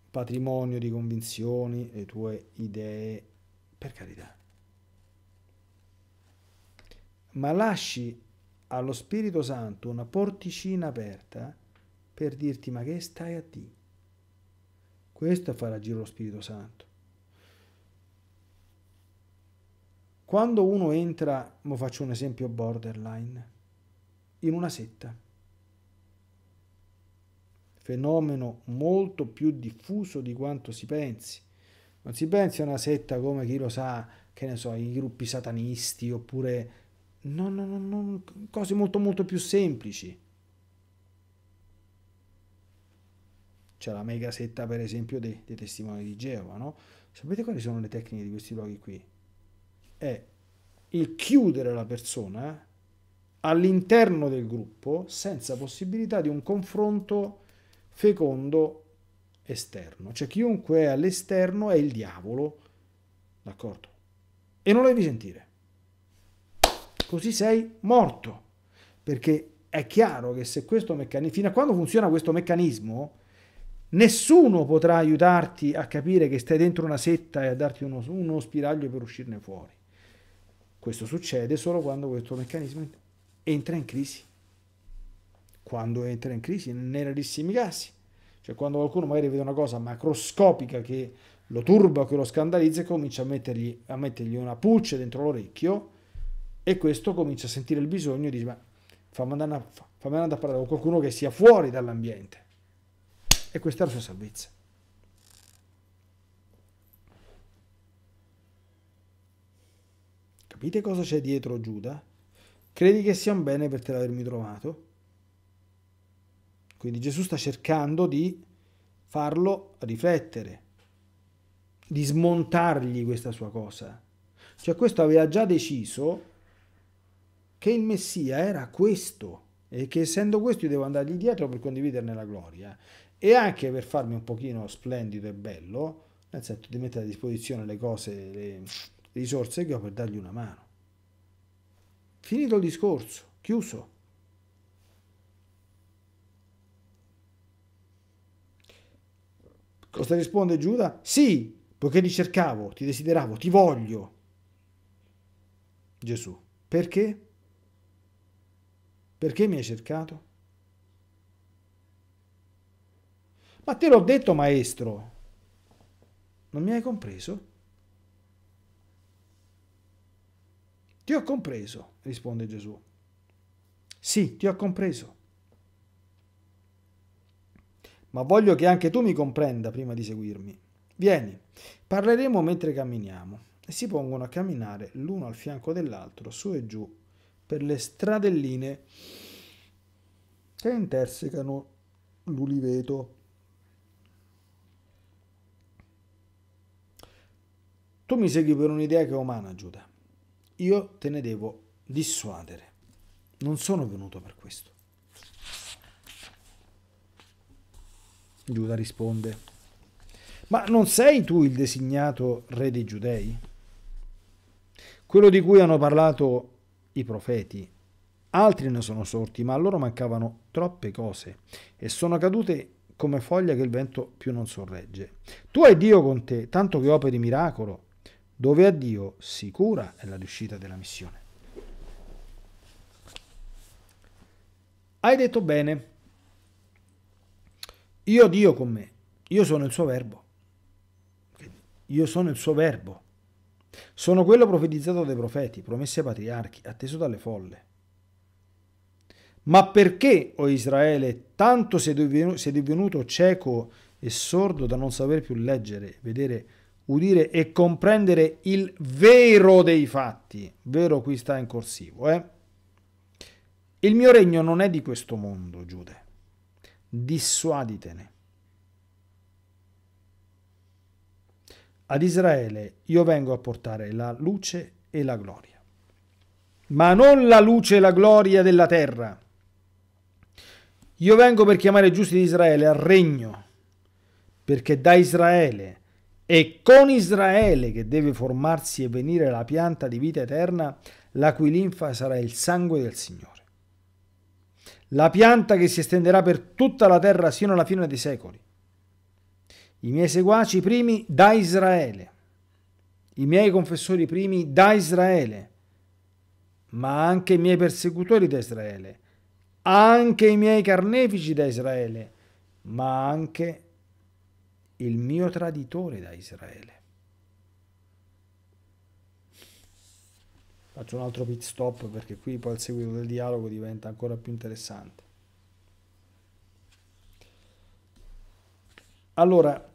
patrimonio di convinzioni, le tue idee, per carità ma lasci allo Spirito Santo una porticina aperta per dirti ma che stai a te. Questo farà giro lo Spirito Santo. Quando uno entra, mo faccio un esempio borderline, in una setta, fenomeno molto più diffuso di quanto si pensi. Non si pensi a una setta come chi lo sa, che ne so, i gruppi satanisti oppure non, non, non, cose molto molto più semplici. C'è la mega setta per esempio dei, dei testimoni di Geova, no? Sapete quali sono le tecniche di questi luoghi qui? È il chiudere la persona eh, all'interno del gruppo senza possibilità di un confronto fecondo esterno. Cioè chiunque è all'esterno è il diavolo, d'accordo? E non lo devi sentire così sei morto. Perché è chiaro che se questo meccanismo, fino a quando funziona questo meccanismo, nessuno potrà aiutarti a capire che stai dentro una setta e a darti uno, uno spiraglio per uscirne fuori. Questo succede solo quando questo meccanismo entra in crisi. Quando entra in crisi, nei rarissimi casi. Cioè quando qualcuno magari vede una cosa macroscopica che lo turba, che lo scandalizza e comincia a mettergli, a mettergli una pulce dentro l'orecchio, e questo comincia a sentire il bisogno di ma fammi andare a, fammi andare a parlare con qualcuno che sia fuori dall'ambiente e questa è la sua salvezza. Capite cosa c'è dietro Giuda? Credi che sia un bene per te l'avermi trovato? Quindi Gesù sta cercando di farlo riflettere, di smontargli questa sua cosa. Cioè questo aveva già deciso che il Messia era questo e che essendo questo io devo andargli dietro per condividerne la gloria e anche per farmi un pochino splendido e bello, nel senso di mettere a disposizione le cose, le risorse che ho per dargli una mano. Finito il discorso, chiuso. Cosa risponde Giuda? Sì, poiché ti cercavo, ti desideravo, ti voglio. Gesù, perché? Perché mi hai cercato? Ma te l'ho detto, maestro. Non mi hai compreso? Ti ho compreso, risponde Gesù. Sì, ti ho compreso. Ma voglio che anche tu mi comprenda prima di seguirmi. Vieni, parleremo mentre camminiamo. E si pongono a camminare l'uno al fianco dell'altro, su e giù per le stradelline che intersecano l'uliveto. Tu mi segui per un'idea che è umana, Giuda. Io te ne devo dissuadere. Non sono venuto per questo. Giuda risponde. Ma non sei tu il designato re dei giudei? Quello di cui hanno parlato i profeti. Altri ne sono sorti, ma a loro mancavano troppe cose e sono cadute come foglia che il vento più non sorregge. Tu hai Dio con te, tanto che operi miracolo. Dove a Dio sicura è la riuscita della missione. Hai detto bene. Io ho Dio con me. Io sono il suo verbo. Io sono il suo verbo. Sono quello profetizzato dai profeti, promesse ai patriarchi, atteso dalle folle. Ma perché, o oh Israele, tanto sei divenuto cieco e sordo da non saper più leggere, vedere, udire e comprendere il vero dei fatti? Vero qui sta in corsivo, eh? Il mio regno non è di questo mondo, Giude. Dissuaditene. Ad Israele io vengo a portare la luce e la gloria, ma non la luce e la gloria della terra. Io vengo per chiamare i giusti di Israele al regno, perché da Israele e con Israele che deve formarsi e venire la pianta di vita eterna, la cui linfa sarà il sangue del Signore. La pianta che si estenderà per tutta la terra sino alla fine dei secoli i miei seguaci primi da Israele, i miei confessori primi da Israele, ma anche i miei persecutori da Israele, anche i miei carnefici da Israele, ma anche il mio traditore da Israele. Faccio un altro pit stop perché qui poi il seguito del dialogo diventa ancora più interessante. Allora,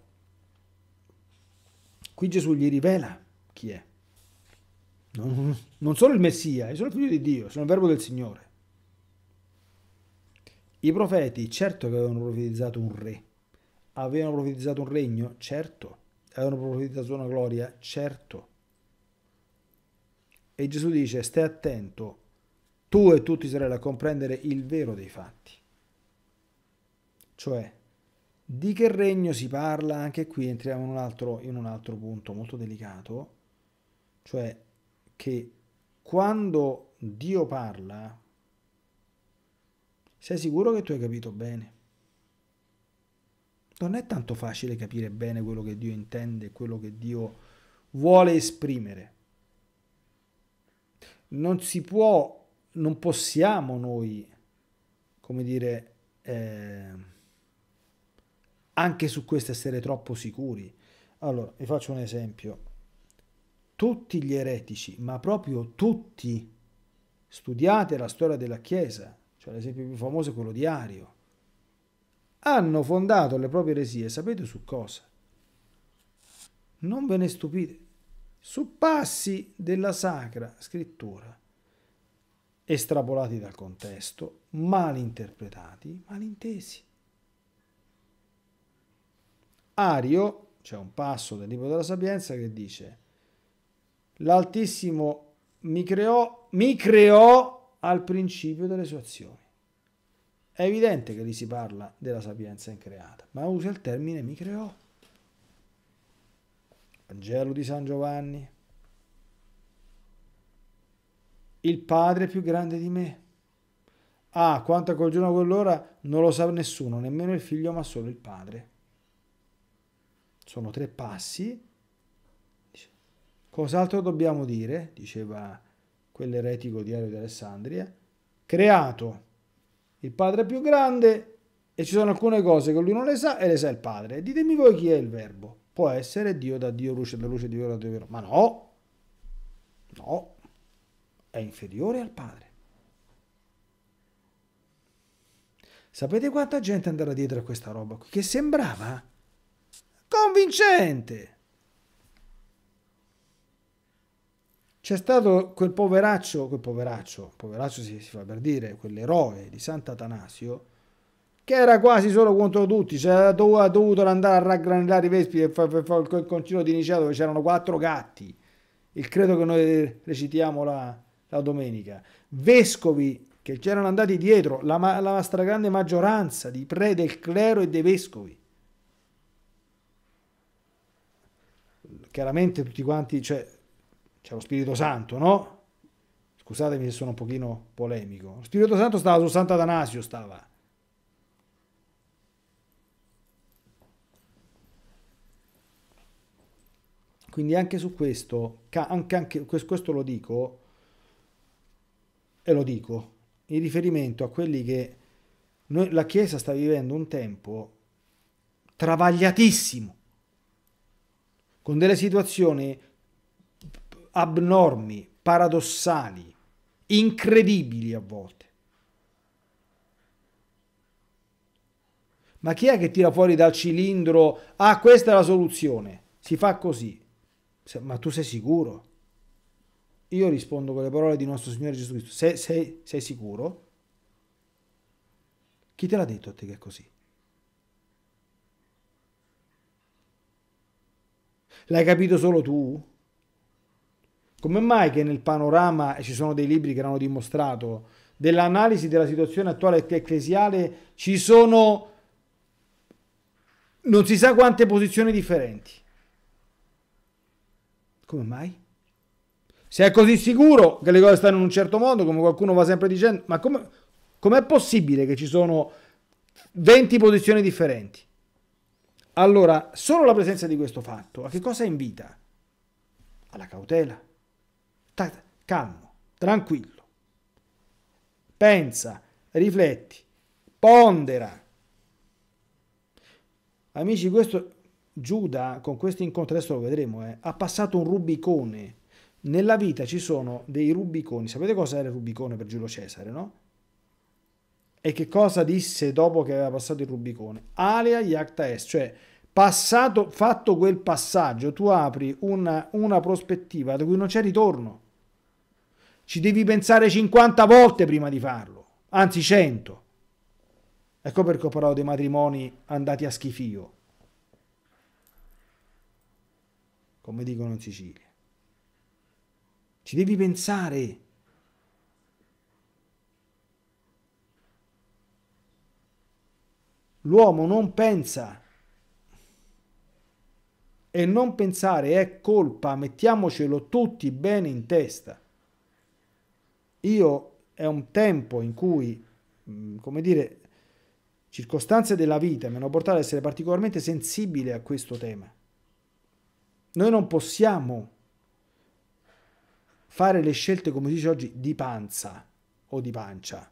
Qui Gesù gli rivela chi è. Non, non sono il Messia, sono il figlio di Dio, sono il verbo del Signore. I profeti, certo che avevano profetizzato un re, avevano profetizzato un regno, certo, avevano profetizzato una gloria, certo. E Gesù dice, stai attento, tu e tutti Israele, a comprendere il vero dei fatti. Cioè, di che regno si parla? Anche qui entriamo in un altro, in un altro punto molto delicato, cioè che quando Dio parla, sei sicuro che tu hai capito bene? Non è tanto facile capire bene quello che Dio intende, quello che Dio vuole esprimere. Non si può, non possiamo noi, come dire, eh, anche su questo essere troppo sicuri. Allora, vi faccio un esempio. Tutti gli eretici, ma proprio tutti, studiate la storia della Chiesa, cioè l'esempio più famoso è quello di Ario, hanno fondato le proprie eresie, sapete su cosa? Non ve ne stupite, su passi della Sacra Scrittura, estrapolati dal contesto, mal interpretati, mal Ario, c'è un passo del libro della Sapienza che dice l'Altissimo mi creò, mi creò al principio delle sue azioni. È evidente che lì si parla della sapienza increata, ma usa il termine mi creò. Vangelo di San Giovanni. Il Padre più grande di me. Ah, quanto a quel giorno a quell'ora non lo sa nessuno, nemmeno il figlio, ma solo il Padre sono tre passi. Cos'altro dobbiamo dire? Diceva quell'eretico di Ario di Alessandria. Creato il padre più grande e ci sono alcune cose che lui non le sa e le sa il padre. Ditemi voi chi è il verbo. Può essere Dio da Dio, luce da luce, Dio da Dio. Ma no, no, è inferiore al padre. Sapete quanta gente andava dietro a questa roba Che sembrava convincente. C'è stato quel poveraccio, quel poveraccio, poveraccio si, si fa per dire, quell'eroe di Sant'Atanasio, che era quasi solo contro tutti, cioè ha dovuto andare a raggranellare i vespi e fare fa, quel concilio di Nicea dove c'erano quattro gatti, il credo che noi recitiamo la, la domenica, vescovi che c'erano andati dietro, la, la stragrande maggioranza di pre del clero e dei vescovi, chiaramente tutti quanti, cioè, c'è lo Spirito Santo, no? Scusatemi se sono un pochino polemico. Lo Spirito Santo stava su Sant'Atanasio, stava. Quindi anche su questo, anche, anche, questo lo dico, e lo dico, in riferimento a quelli che noi, la Chiesa sta vivendo un tempo travagliatissimo, con delle situazioni abnormi, paradossali, incredibili a volte. Ma chi è che tira fuori dal cilindro, ah questa è la soluzione, si fa così, ma tu sei sicuro? Io rispondo con le parole di nostro Signore Gesù Cristo, sei, sei, sei sicuro? Chi te l'ha detto a te che è così? L'hai capito solo tu? Come mai che nel panorama e ci sono dei libri che l'hanno dimostrato dell'analisi della situazione attuale ecclesiale ci sono non si sa quante posizioni differenti? Come mai? Se è così sicuro che le cose stanno in un certo modo, come qualcuno va sempre dicendo, ma come, com'è possibile che ci sono 20 posizioni differenti? Allora, solo la presenza di questo fatto, a che cosa invita? Alla cautela. Ta- calmo, tranquillo. Pensa, rifletti, pondera. Amici, questo Giuda, con questo incontro, adesso lo vedremo, eh, ha passato un rubicone. Nella vita ci sono dei rubiconi. Sapete cosa era il rubicone per Giulio Cesare, no? E che cosa disse dopo che aveva passato il rubicone? Alea iacta est, cioè passato, fatto quel passaggio, tu apri una, una prospettiva da cui non c'è ritorno. Ci devi pensare 50 volte prima di farlo, anzi 100. Ecco perché ho parlato dei matrimoni andati a schifio, come dicono in Sicilia. Ci devi pensare. L'uomo non pensa e non pensare è colpa, mettiamocelo tutti bene in testa. Io è un tempo in cui, mm, come dire, circostanze della vita mi hanno portato ad essere particolarmente sensibile a questo tema. Noi non possiamo fare le scelte, come si dice oggi, di panza o di pancia,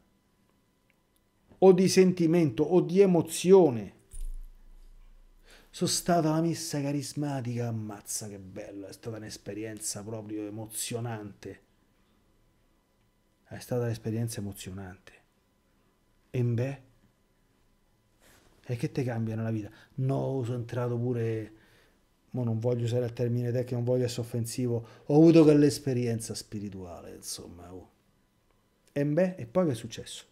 o di sentimento o di emozione sono stata la messa carismatica, ammazza che bello, è stata un'esperienza proprio emozionante. È stata un'esperienza emozionante. E beh, e che te cambiano la vita? No, sono entrato pure mo non voglio usare il termine te che non voglio essere offensivo, ho avuto quell'esperienza spirituale, insomma. Oh. E, beh, e poi che è successo?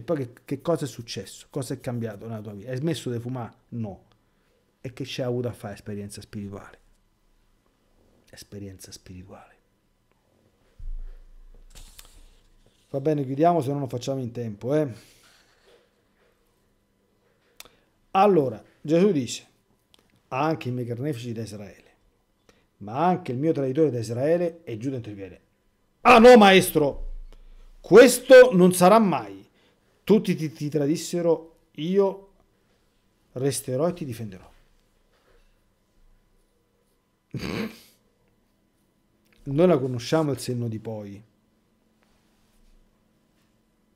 E poi che, che, cosa è successo? Cosa è cambiato nella tua vita? Hai smesso di fumare? No. E che c'è avuto a fare esperienza spirituale? Esperienza spirituale. Va bene, chiudiamo, se no non facciamo in tempo. Eh? Allora, Gesù dice, anche i miei carnefici da Israele, ma anche il mio traditore da Israele è Giuda interviene. Ah no, maestro, questo non sarà mai tutti ti, ti tradissero, io resterò e ti difenderò. Noi la conosciamo il senno di poi.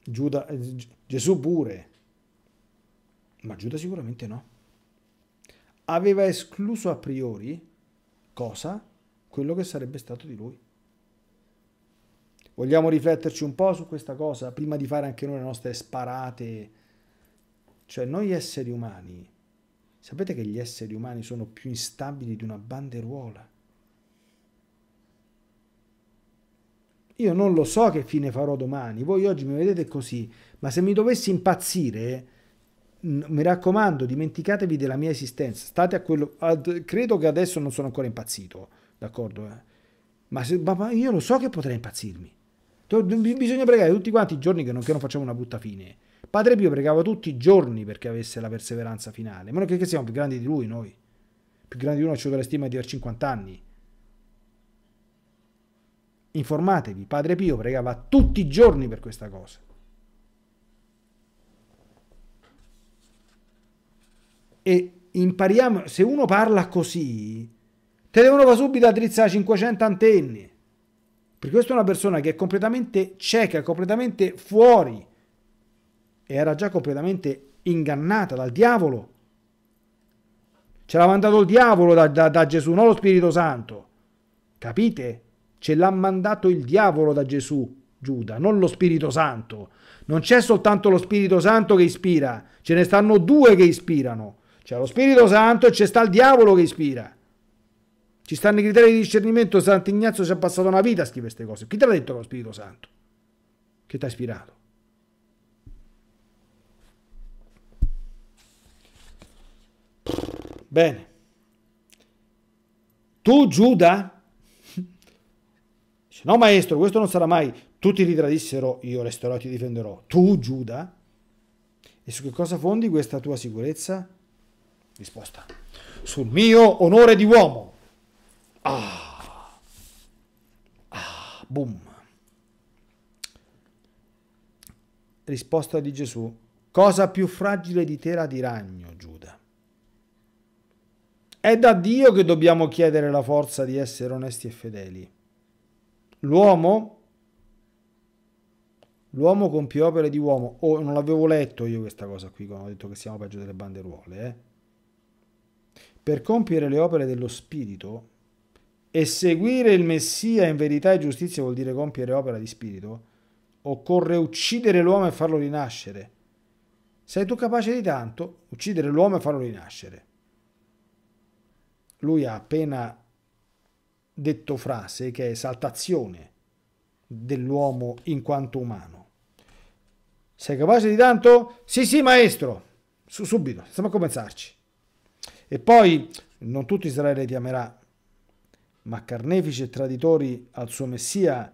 Giuda, eh, Gesù pure, ma Giuda sicuramente no. Aveva escluso a priori cosa? Quello che sarebbe stato di lui. Vogliamo rifletterci un po' su questa cosa prima di fare anche noi le nostre sparate. Cioè, noi esseri umani, sapete che gli esseri umani sono più instabili di una banderuola. Io non lo so che fine farò domani, voi oggi mi vedete così, ma se mi dovessi impazzire, mi raccomando, dimenticatevi della mia esistenza, state a quello... Ad, credo che adesso non sono ancora impazzito, d'accordo? Eh? Ma, se, ma io lo so che potrei impazzirmi. Bisogna pregare tutti quanti i giorni che non, che non facciamo una brutta fine. Padre Pio pregava tutti i giorni perché avesse la perseveranza finale. Ma non che, che siamo più grandi di lui noi. Più grandi di uno ci ho la stima di aver 50 anni. Informatevi, Padre Pio pregava tutti i giorni per questa cosa. E impariamo, se uno parla così, te devono va subito a drizzare 500 antenne. Perché questa è una persona che è completamente cieca, completamente fuori. E era già completamente ingannata dal diavolo. Ce l'ha mandato il diavolo da, da, da Gesù, non lo Spirito Santo. Capite? Ce l'ha mandato il diavolo da Gesù, Giuda, non lo Spirito Santo. Non c'è soltanto lo Spirito Santo che ispira, ce ne stanno due che ispirano. C'è lo Spirito Santo e c'è sta il diavolo che ispira. Ci stanno i criteri di discernimento, Sant'Ignazio ci ha passato una vita a scrivere queste cose. Chi te l'ha detto lo Spirito Santo? Che ti ha ispirato? Bene. Tu Giuda? Dice, no maestro, questo non sarà mai. Tu ti tradissero, io resterò e ti difenderò. Tu Giuda? E su che cosa fondi questa tua sicurezza? Risposta. Sul mio onore di uomo Ah. Ah, boom. Risposta di Gesù. Cosa più fragile di tela di ragno, Giuda? È da Dio che dobbiamo chiedere la forza di essere onesti e fedeli. L'uomo? L'uomo compie opere di uomo. Oh, non l'avevo letto io questa cosa qui, quando ho detto che siamo peggio delle banderuole. Eh? Per compiere le opere dello Spirito e seguire il Messia in verità e giustizia vuol dire compiere opera di spirito, occorre uccidere l'uomo e farlo rinascere. Sei tu capace di tanto? Uccidere l'uomo e farlo rinascere. Lui ha appena detto frase che è esaltazione dell'uomo in quanto umano. Sei capace di tanto? Sì, sì, maestro. Su, subito, stiamo a pensarci. E poi non tutto Israele ti amerà, ma carnefici e traditori al suo Messia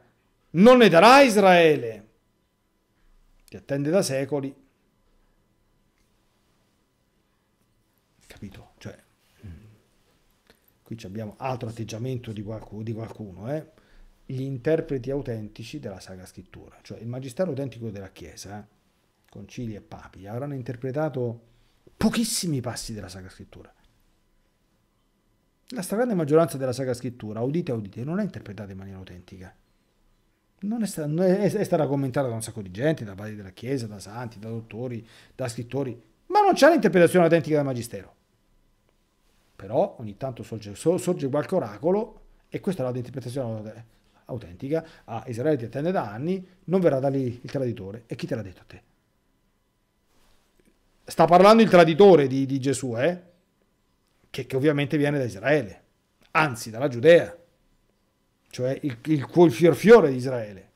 non ne darà Israele, che attende da secoli. Capito? Cioè, mm. qui abbiamo altro atteggiamento di qualcuno, di qualcuno eh? gli interpreti autentici della Sacra Scrittura, cioè il Magistero autentico della Chiesa, concili e papi, avranno interpretato pochissimi passi della Sacra Scrittura la stragrande maggioranza della Sacra Scrittura, udite udite, non è interpretata in maniera autentica. Non è, stata, non è, è stata commentata da un sacco di gente, da padri della Chiesa, da santi, da dottori, da scrittori, ma non c'è l'interpretazione autentica del Magistero. Però ogni tanto sorge, sorge qualche oracolo e questa è la interpretazione autentica. A ah, Israele ti attende da anni, non verrà da lì il traditore. E chi te l'ha detto a te? Sta parlando il traditore di, di Gesù, eh? che, che ovviamente viene da Israele, anzi dalla Giudea, cioè il, il, il fior fiore di Israele.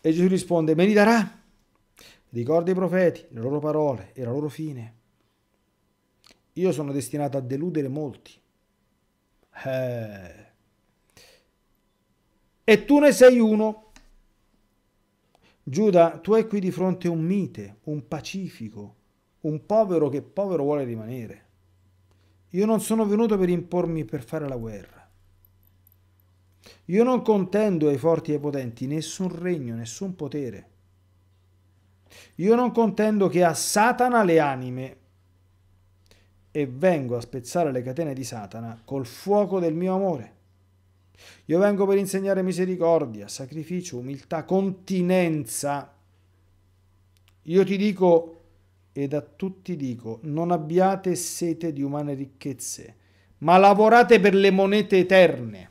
E Gesù risponde, me li darà. Ricorda i profeti, le loro parole e la loro fine. Io sono destinato a deludere molti. Eh. E tu ne sei uno. Giuda, tu hai qui di fronte un mite, un pacifico, un povero che povero vuole rimanere. Io non sono venuto per impormi per fare la guerra. Io non contendo ai forti e ai potenti nessun regno, nessun potere. Io non contendo che a Satana le anime e vengo a spezzare le catene di Satana col fuoco del mio amore. Io vengo per insegnare misericordia, sacrificio, umiltà, continenza. Io ti dico ed a tutti dico, non abbiate sete di umane ricchezze, ma lavorate per le monete eterne.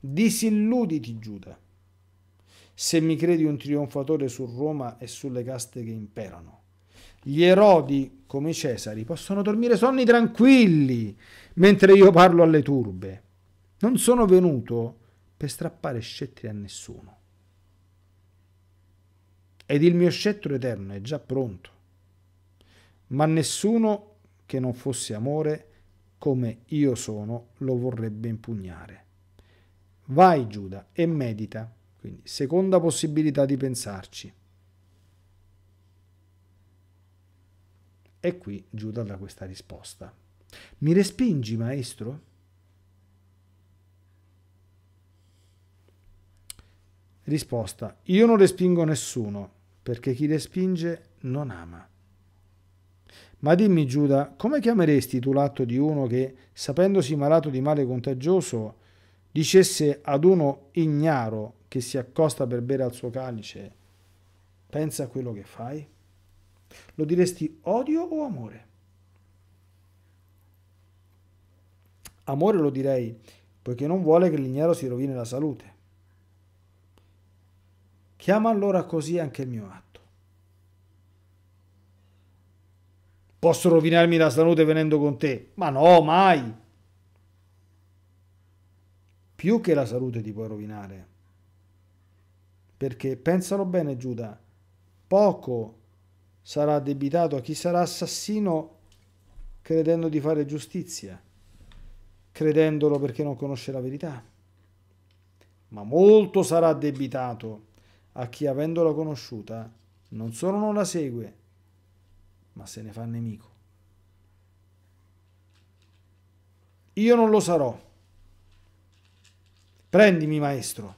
Disilluditi, Giuda, se mi credi un trionfatore su Roma e sulle caste che imperano. Gli erodi, come Cesari, possono dormire sonni tranquilli mentre io parlo alle turbe. Non sono venuto per strappare scettri a nessuno ed il mio scettro eterno è già pronto. Ma nessuno che non fosse amore, come io sono, lo vorrebbe impugnare. Vai Giuda e medita, quindi seconda possibilità di pensarci. E qui Giuda dà questa risposta. Mi respingi, maestro? Risposta. Io non respingo nessuno, perché chi respinge non ama. Ma dimmi Giuda, come chiameresti tu l'atto di uno che, sapendosi malato di male contagioso, dicesse ad uno ignaro che si accosta per bere al suo calice, pensa a quello che fai? Lo diresti odio o amore? Amore lo direi, poiché non vuole che l'ignaro si rovini la salute. Chiama allora così anche il mio atto. Posso rovinarmi la salute venendo con te? Ma no, mai! Più che la salute ti puoi rovinare. Perché pensalo bene, Giuda, poco sarà addebitato a chi sarà assassino credendo di fare giustizia, credendolo perché non conosce la verità, ma molto sarà addebitato a a chi avendola conosciuta non solo non la segue, ma se ne fa nemico. Io non lo sarò. Prendimi, maestro.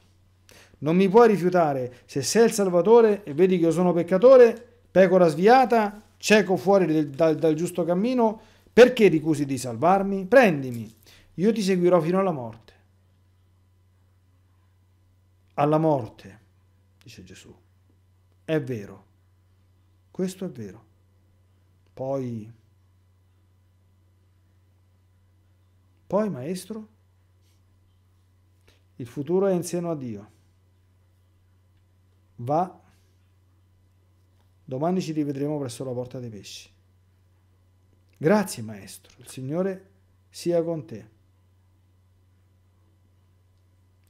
Non mi puoi rifiutare. Se sei il Salvatore e vedi che io sono peccatore, pecora sviata, cieco fuori del, dal, dal giusto cammino, perché ricusi di salvarmi? Prendimi. Io ti seguirò fino alla morte. Alla morte dice Gesù. È vero, questo è vero. Poi, poi maestro, il futuro è in seno a Dio. Va, domani ci rivedremo presso la porta dei pesci. Grazie maestro, il Signore sia con te.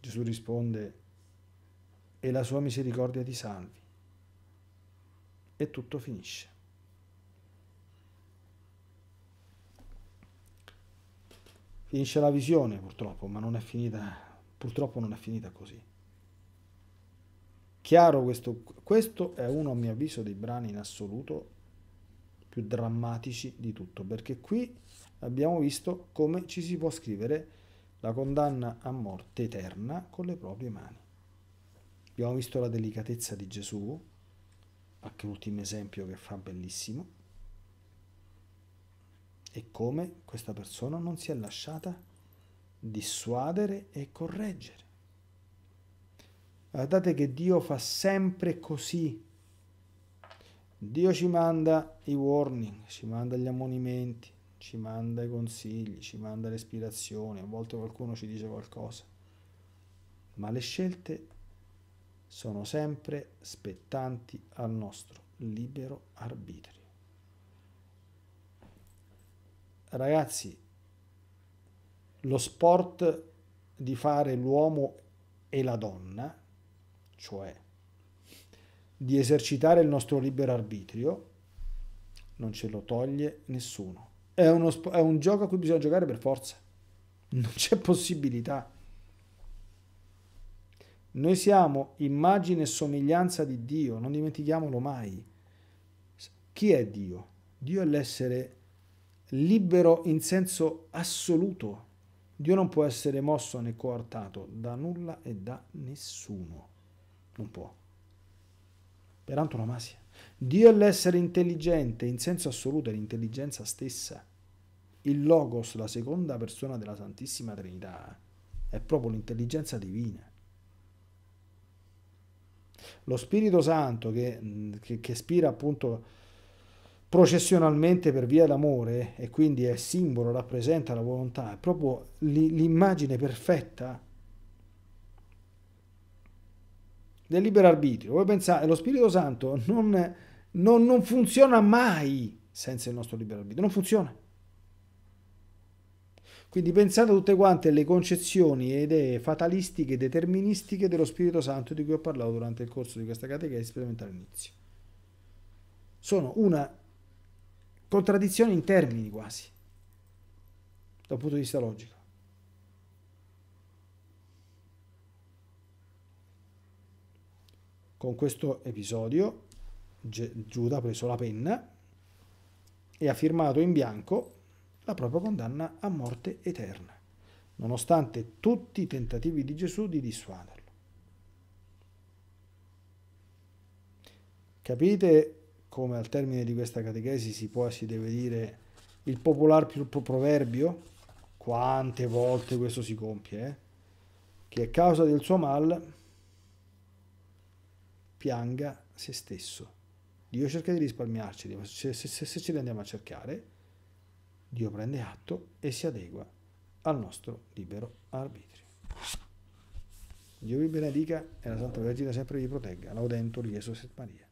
Gesù risponde, e la sua misericordia ti salvi. E tutto finisce. Finisce la visione purtroppo, ma non è finita, purtroppo non è finita così. Chiaro questo, questo è uno a mio avviso dei brani in assoluto più drammatici di tutto, perché qui abbiamo visto come ci si può scrivere la condanna a morte eterna con le proprie mani. Abbiamo visto la delicatezza di Gesù, anche un ultimo esempio che fa bellissimo, e come questa persona non si è lasciata dissuadere e correggere. Guardate che Dio fa sempre così. Dio ci manda i warning, ci manda gli ammonimenti, ci manda i consigli, ci manda l'ispirazione, a volte qualcuno ci dice qualcosa, ma le scelte sono sempre spettanti al nostro libero arbitrio. Ragazzi, lo sport di fare l'uomo e la donna, cioè di esercitare il nostro libero arbitrio, non ce lo toglie nessuno. È, uno, è un gioco a cui bisogna giocare per forza. Non c'è possibilità. Noi siamo immagine e somiglianza di Dio, non dimentichiamolo mai. Chi è Dio? Dio è l'essere libero in senso assoluto. Dio non può essere mosso né coartato da nulla e da nessuno. Non può. Per antonomasia. Dio è l'essere intelligente, in senso assoluto è l'intelligenza stessa. Il Logos, la seconda persona della Santissima Trinità, è proprio l'intelligenza divina lo Spirito Santo che, che, che spira appunto processionalmente per via d'amore e quindi è simbolo, rappresenta la volontà, è proprio l'immagine perfetta del libero arbitrio. Voi pensate, lo Spirito Santo non, non, non funziona mai senza il nostro libero arbitrio, non funziona. Quindi pensate a tutte quante le concezioni e idee fatalistiche e deterministiche dello Spirito Santo di cui ho parlato durante il corso di questa catechesi, sperimentale all'inizio. Sono una contraddizione in termini quasi, da un punto di vista logico. Con questo episodio Giuda ha preso la penna e ha firmato in bianco la propria condanna a morte eterna, nonostante tutti i tentativi di Gesù di dissuaderlo. Capite come al termine di questa catechesi si può e si deve dire il popolare proverbio? Quante volte questo si compie, eh? che a causa del suo mal pianga se stesso. Dio cerca di risparmiarci, se, se, se, se ce li andiamo a cercare, Dio prende atto e si adegua al nostro libero arbitrio. Dio vi benedica e la Santa Vergine sempre vi protegga. Laudento, Gesù et Maria.